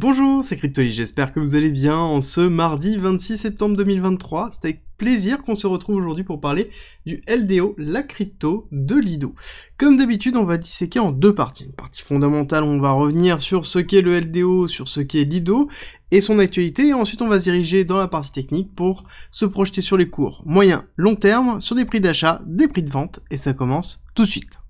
Bonjour, c'est Cryptoly, j'espère que vous allez bien en ce mardi 26 septembre 2023. C'est avec plaisir qu'on se retrouve aujourd'hui pour parler du LDO, la crypto de Lido. Comme d'habitude, on va disséquer en deux parties. Une partie fondamentale, on va revenir sur ce qu'est le LDO, sur ce qu'est Lido et son actualité, ensuite on va se diriger dans la partie technique pour se projeter sur les cours moyens, long terme, sur des prix d'achat, des prix de vente, et ça commence tout de suite.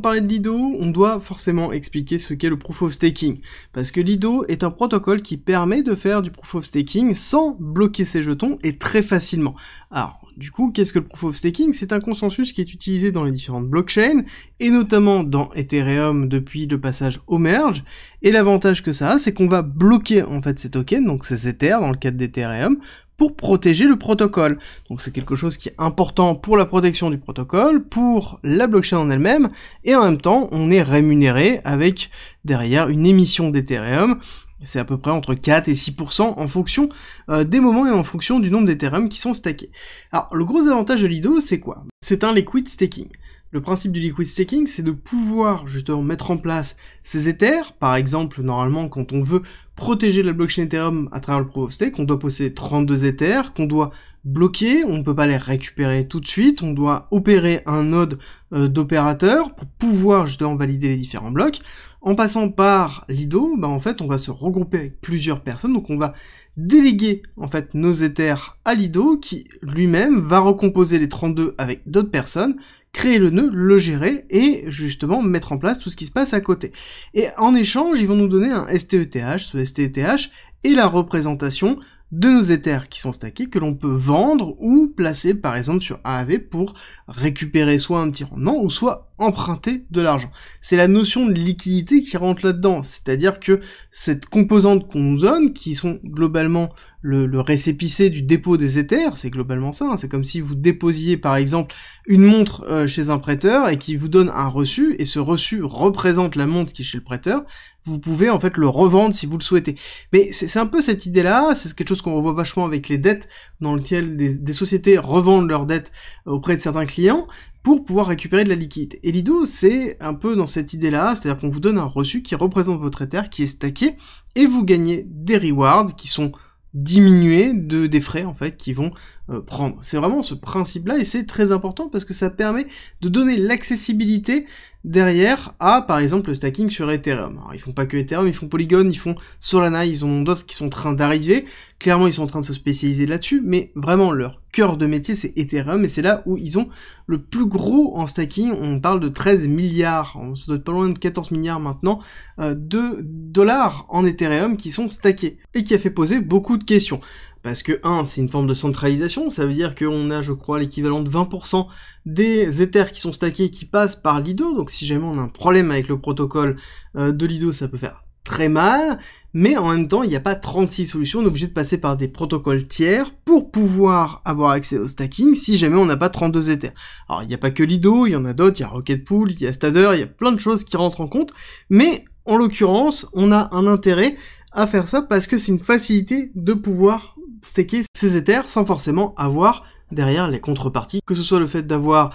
parler de Lido, on doit forcément expliquer ce qu'est le Proof of Staking, parce que Lido est un protocole qui permet de faire du Proof of Staking sans bloquer ses jetons et très facilement. Alors, du coup, qu'est-ce que le Proof of Staking C'est un consensus qui est utilisé dans les différentes blockchains, et notamment dans Ethereum depuis le passage au merge, et l'avantage que ça a, c'est qu'on va bloquer en fait ces tokens, donc ces Ethers dans le cadre d'Ethereum, pour protéger le protocole. Donc c'est quelque chose qui est important pour la protection du protocole, pour la blockchain en elle-même, et en même temps on est rémunéré avec derrière une émission d'Ethereum. C'est à peu près entre 4 et 6% en fonction euh, des moments et en fonction du nombre d'Ethereum qui sont stackés. Alors le gros avantage de Lido, c'est quoi C'est un liquid staking. Le principe du liquid staking, c'est de pouvoir justement mettre en place ces Ethers. Par exemple, normalement, quand on veut protéger la blockchain Ethereum à travers le Proof of Stake, on doit posséder 32 Ethers qu'on doit bloquer, on ne peut pas les récupérer tout de suite, on doit opérer un node euh, d'opérateur pour pouvoir justement valider les différents blocs. En passant par Lido, bah, en fait, on va se regrouper avec plusieurs personnes, donc on va déléguer en fait nos éthers à Lido, qui lui-même va recomposer les 32 avec d'autres personnes, créer le nœud, le gérer et justement mettre en place tout ce qui se passe à côté. Et en échange, ils vont nous donner un STETH, ce STETH est la représentation de nos éthers qui sont stackés que l'on peut vendre ou placer par exemple sur AAV pour récupérer soit un petit rendement ou soit emprunter de l'argent. C'est la notion de liquidité qui rentre là-dedans, c'est-à-dire que cette composante qu'on nous donne, qui sont globalement le, le récépissé du dépôt des éthers, c'est globalement ça, hein. c'est comme si vous déposiez par exemple une montre euh, chez un prêteur et qui vous donne un reçu, et ce reçu représente la montre qui est chez le prêteur, vous pouvez en fait le revendre si vous le souhaitez. Mais c'est un peu cette idée-là, c'est quelque chose qu'on revoit vachement avec les dettes, dans lequel des, sociétés revendent leurs dettes euh, auprès de certains clients, pour pouvoir récupérer de la liquide. Et Lido, c'est un peu dans cette idée-là, c'est-à-dire qu'on vous donne un reçu qui représente votre Ether, qui est stacké, et vous gagnez des rewards qui sont diminuer de, des frais en fait qui vont euh, c'est vraiment ce principe-là et c'est très important parce que ça permet de donner l'accessibilité derrière à, par exemple, le stacking sur Ethereum. Alors, ils font pas que Ethereum, ils font Polygon, ils font Solana, ils ont d'autres qui sont en train d'arriver. Clairement, ils sont en train de se spécialiser là-dessus, mais vraiment, leur cœur de métier, c'est Ethereum, et c'est là où ils ont le plus gros en stacking. On parle de 13 milliards, on se être pas loin de 14 milliards maintenant, euh, de dollars en Ethereum qui sont stackés, et qui a fait poser beaucoup de questions. Parce que 1, c'est une forme de centralisation, ça veut dire qu'on a, je crois, l'équivalent de 20% des Ethers qui sont stackés et qui passent par Lido, donc si jamais on a un problème avec le protocole euh, de Lido, ça peut faire très mal, mais en même temps, il n'y a pas 36 solutions, on est obligé de passer par des protocoles tiers pour pouvoir avoir accès au stacking si jamais on n'a pas 32 Ethers. Alors, il n'y a pas que Lido, il y en a d'autres, il y a Rocket Pool. il y a Stader, il y a plein de choses qui rentrent en compte, mais en l'occurrence, on a un intérêt à faire ça parce que c'est une facilité de pouvoir staker ses éthers sans forcément avoir derrière les contreparties, que ce soit le fait d'avoir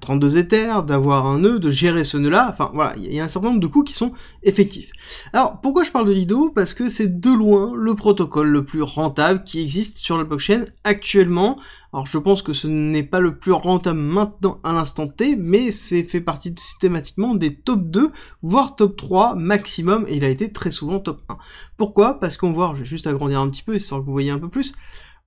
32 bah, éthers, d'avoir un nœud, de gérer ce nœud-là, enfin voilà, il y a un certain nombre de coûts qui sont effectifs. Alors pourquoi je parle de Lido Parce que c'est de loin le protocole le plus rentable qui existe sur la blockchain actuellement. Alors je pense que ce n'est pas le plus rentable maintenant à l'instant T, mais c'est fait partie systématiquement des top 2, voire top 3 maximum, et il a été très souvent top 1. Pourquoi Parce qu'on voit, je vais juste agrandir un petit peu, histoire que vous voyez un peu plus,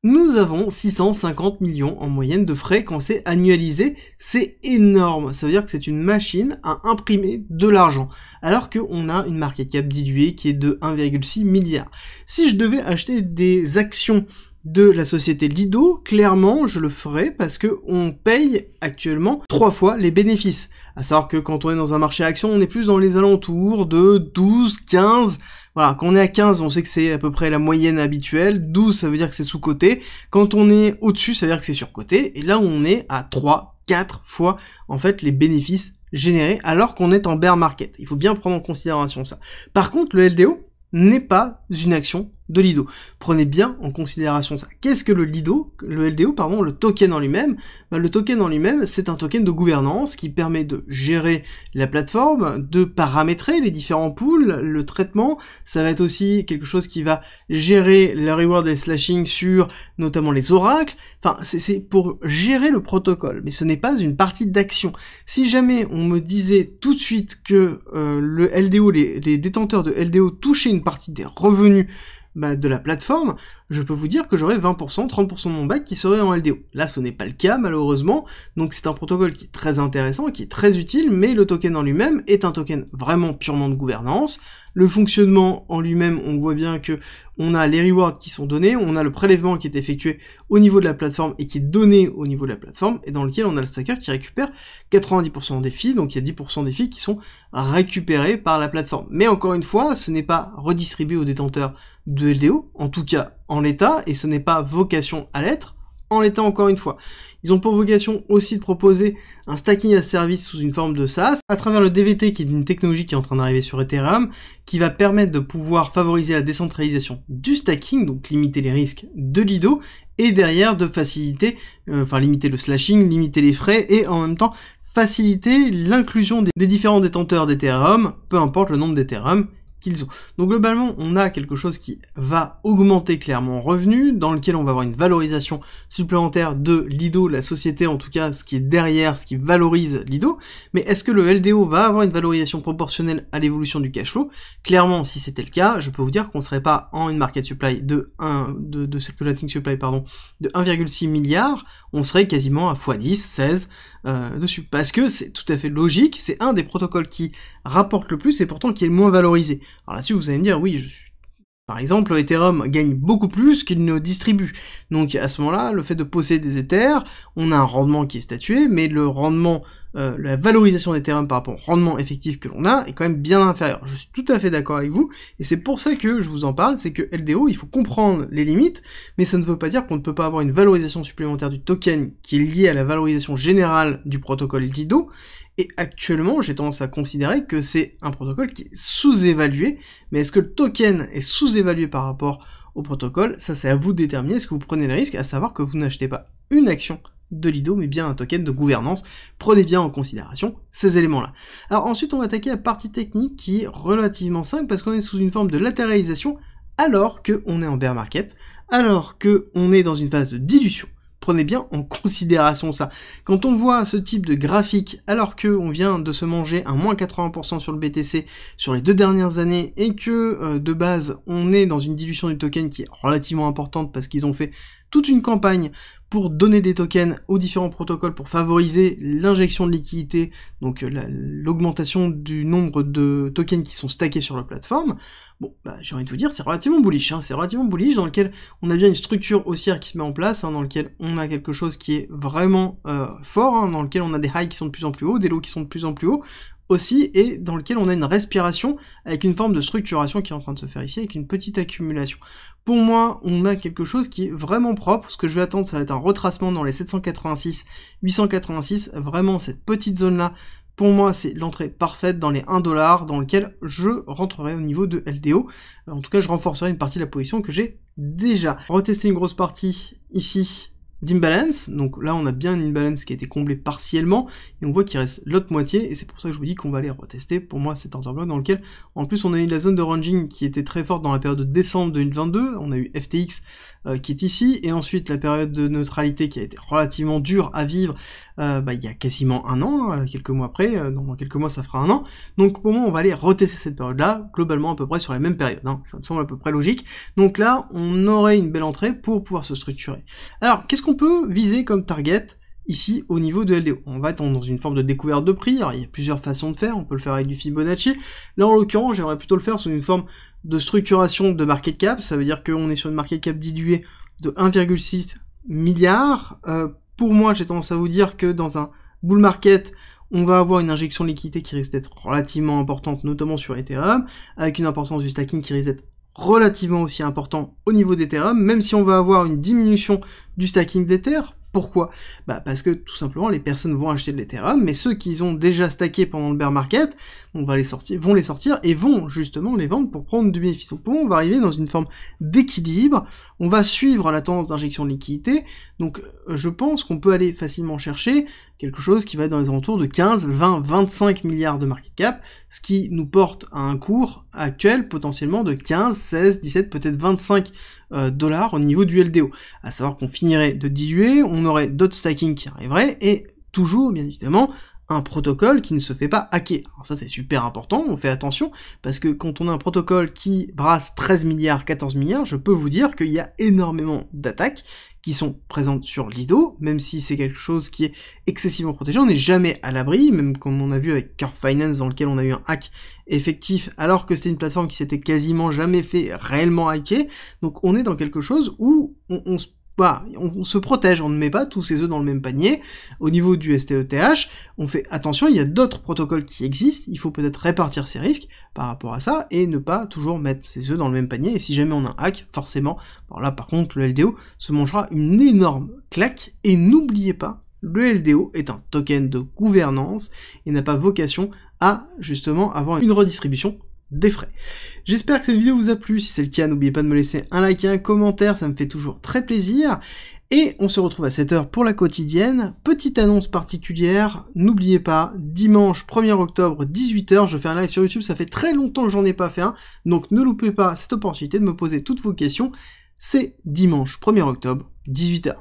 nous avons 650 millions en moyenne de frais quand c'est annualisé. C'est énorme. Ça veut dire que c'est une machine à imprimer de l'argent. Alors qu'on a une market cap diluée qui est de 1,6 milliard. Si je devais acheter des actions de la société Lido, clairement, je le ferai parce que on paye actuellement trois fois les bénéfices. À savoir que quand on est dans un marché action, on est plus dans les alentours de 12, 15, voilà, quand on est à 15, on sait que c'est à peu près la moyenne habituelle. 12, ça veut dire que c'est sous-coté. Quand on est au-dessus, ça veut dire que c'est sur côté. Et là, on est à 3, 4 fois, en fait, les bénéfices générés alors qu'on est en bear market. Il faut bien prendre en considération ça. Par contre, le LDO n'est pas une action de Lido. Prenez bien en considération ça. Qu'est-ce que le Lido, le LDO, pardon, le token en lui-même ben, Le token en lui-même, c'est un token de gouvernance qui permet de gérer la plateforme, de paramétrer les différents pools, le traitement. Ça va être aussi quelque chose qui va gérer la reward et slashing sur notamment les oracles. Enfin, c'est pour gérer le protocole, mais ce n'est pas une partie d'action. Si jamais on me disait tout de suite que euh, le LDO, les, les détenteurs de LDO touchaient une partie des revenus bah, de la plateforme je peux vous dire que j'aurais 20%, 30% de mon bac qui serait en LDO. Là, ce n'est pas le cas, malheureusement, donc c'est un protocole qui est très intéressant, qui est très utile, mais le token en lui-même est un token vraiment purement de gouvernance. Le fonctionnement en lui-même, on voit bien que on a les rewards qui sont donnés, on a le prélèvement qui est effectué au niveau de la plateforme et qui est donné au niveau de la plateforme, et dans lequel on a le stacker qui récupère 90% des filles, donc il y a 10% des filles qui sont récupérées par la plateforme. Mais encore une fois, ce n'est pas redistribué aux détenteurs de LDO, en tout cas en l'état, et ce n'est pas vocation à l'être, en l'état encore une fois. Ils ont pour vocation aussi de proposer un stacking à service sous une forme de SaaS à travers le DVT qui est une technologie qui est en train d'arriver sur Ethereum qui va permettre de pouvoir favoriser la décentralisation du stacking, donc limiter les risques de l'IDO et derrière de faciliter, euh, enfin limiter le slashing, limiter les frais et en même temps faciliter l'inclusion des différents détenteurs d'Ethereum, peu importe le nombre d'Ethereum qu'ils ont. Donc globalement, on a quelque chose qui va augmenter clairement en revenus, dans lequel on va avoir une valorisation supplémentaire de l'IDO, la société en tout cas, ce qui est derrière, ce qui valorise l'IDO. Mais est-ce que le LDO va avoir une valorisation proportionnelle à l'évolution du cash flow Clairement, si c'était le cas, je peux vous dire qu'on ne serait pas en une market supply de 1, de, circulating supply, pardon, de 1,6 milliard, on serait quasiment à x10, 16 euh, dessus. Parce que c'est tout à fait logique, c'est un des protocoles qui rapporte le plus et pourtant qui est le moins valorisé. Alors là-dessus, vous allez me dire, oui, par exemple, Ethereum gagne beaucoup plus qu'il ne distribue. Donc à ce moment-là, le fait de posséder des Ethers, on a un rendement qui est statué, mais le rendement euh, la valorisation des d'Ethereum par rapport au rendement effectif que l'on a est quand même bien inférieure. Je suis tout à fait d'accord avec vous, et c'est pour ça que je vous en parle, c'est que LDO, il faut comprendre les limites, mais ça ne veut pas dire qu'on ne peut pas avoir une valorisation supplémentaire du token qui est liée à la valorisation générale du protocole Lido, et actuellement, j'ai tendance à considérer que c'est un protocole qui est sous-évalué, mais est-ce que le token est sous-évalué par rapport au protocole Ça, c'est à vous de déterminer, est-ce que vous prenez le risque, à savoir que vous n'achetez pas une action de Lido, mais bien un token de gouvernance. Prenez bien en considération ces éléments-là. Alors ensuite, on va attaquer la partie technique qui est relativement simple parce qu'on est sous une forme de latéralisation alors qu'on est en bear market, alors qu'on est dans une phase de dilution. Prenez bien en considération ça. Quand on voit ce type de graphique, alors qu'on vient de se manger un moins 80% sur le BTC sur les deux dernières années, et que euh, de base on est dans une dilution du token qui est relativement importante parce qu'ils ont fait toute une campagne pour donner des tokens aux différents protocoles pour favoriser l'injection de liquidités, donc euh, l'augmentation du nombre de tokens qui sont stackés sur la plateforme, bon, bah, j'ai envie de vous dire, c'est relativement bullish, hein. c'est relativement bullish, dans lequel on a bien une structure haussière qui se met en place, hein, dans lequel on a quelque chose qui est vraiment euh, fort, hein, dans lequel on a des highs qui sont de plus en plus hauts, des lows qui sont de plus en plus hauts, aussi et dans lequel on a une respiration avec une forme de structuration qui est en train de se faire ici avec une petite accumulation. Pour moi, on a quelque chose qui est vraiment propre. Ce que je vais attendre, ça va être un retracement dans les 786, 886. Vraiment, cette petite zone-là, pour moi, c'est l'entrée parfaite dans les 1 dans lequel je rentrerai au niveau de LDO. En tout cas, je renforcerai une partie de la position que j'ai déjà. Retester une grosse partie ici d'imbalance. Donc là, on a bien une imbalance qui a été comblée partiellement, et on voit qu'il reste l'autre moitié, et c'est pour ça que je vous dis qu'on va aller retester, pour moi, cet order block dans lequel, en plus, on a eu la zone de ranging qui était très forte dans la période de décembre 2022, on a eu FTX euh, qui est ici, et ensuite la période de neutralité qui a été relativement dure à vivre euh, bah, il y a quasiment un an, hein, quelques mois après, euh, dans quelques mois, ça fera un an. Donc pour moi, on va aller retester cette période-là, globalement à peu près sur la même période, hein. ça me semble à peu près logique. Donc là, on aurait une belle entrée pour pouvoir se structurer. Alors, qu'est-ce qu'on on peut viser comme target ici au niveau de LDO. On va être dans une forme de découverte de prix, hein. il y a plusieurs façons de faire, on peut le faire avec du Fibonacci. Là en l'occurrence, j'aimerais plutôt le faire sous une forme de structuration de market cap, ça veut dire qu'on est sur une market cap diluée de 1,6 milliard. Euh, pour moi, j'ai tendance à vous dire que dans un bull market, on va avoir une injection de liquidité qui risque d'être relativement importante, notamment sur Ethereum, avec une importance du stacking qui risque d'être relativement aussi important au niveau d'Ethereum, même si on va avoir une diminution du stacking d'Ether. Pourquoi bah, Parce que tout simplement les personnes vont acheter de l'Ethereum, mais ceux qui ont déjà stacké pendant le bear market on va les sortir, vont les sortir et vont justement les vendre pour prendre du bénéfice. Donc on va arriver dans une forme d'équilibre, on va suivre la tendance d'injection de liquidité, donc euh, je pense qu'on peut aller facilement chercher quelque chose qui va être dans les alentours de 15, 20, 25 milliards de market cap, ce qui nous porte à un cours actuel potentiellement de 15, 16, 17, peut-être 25 euh, dollars au niveau du LDO. À savoir qu'on finirait de diluer, on aurait d'autres staking qui arriveraient, et toujours, bien évidemment, un protocole qui ne se fait pas hacker. Alors ça c'est super important, on fait attention, parce que quand on a un protocole qui brasse 13 milliards, 14 milliards, je peux vous dire qu'il y a énormément d'attaques, qui sont présentes sur Lido, même si c'est quelque chose qui est excessivement protégé, on n'est jamais à l'abri, même comme on a vu avec Curve Finance dans lequel on a eu un hack effectif alors que c'était une plateforme qui s'était quasiment jamais fait réellement hacker. Donc on est dans quelque chose où on se bah, on, se protège, on ne met pas tous ses œufs dans le même panier. Au niveau du STETH, on fait attention, il y a d'autres protocoles qui existent, il faut peut-être répartir ses risques par rapport à ça et ne pas toujours mettre ses œufs dans le même panier. Et si jamais on a un hack, forcément, là par contre, le LDO se mangera une énorme claque et n'oubliez pas, le LDO est un token de gouvernance et n'a pas vocation à justement avoir une redistribution des frais. J'espère que cette vidéo vous a plu, si c'est le cas n'oubliez pas de me laisser un like et un commentaire, ça me fait toujours très plaisir. Et on se retrouve à 7h pour la quotidienne. Petite annonce particulière, n'oubliez pas, dimanche 1er octobre 18h, je fais un live sur YouTube, ça fait très longtemps que j'en ai pas fait un, donc ne loupez pas cette opportunité de me poser toutes vos questions. C'est dimanche 1er octobre 18h.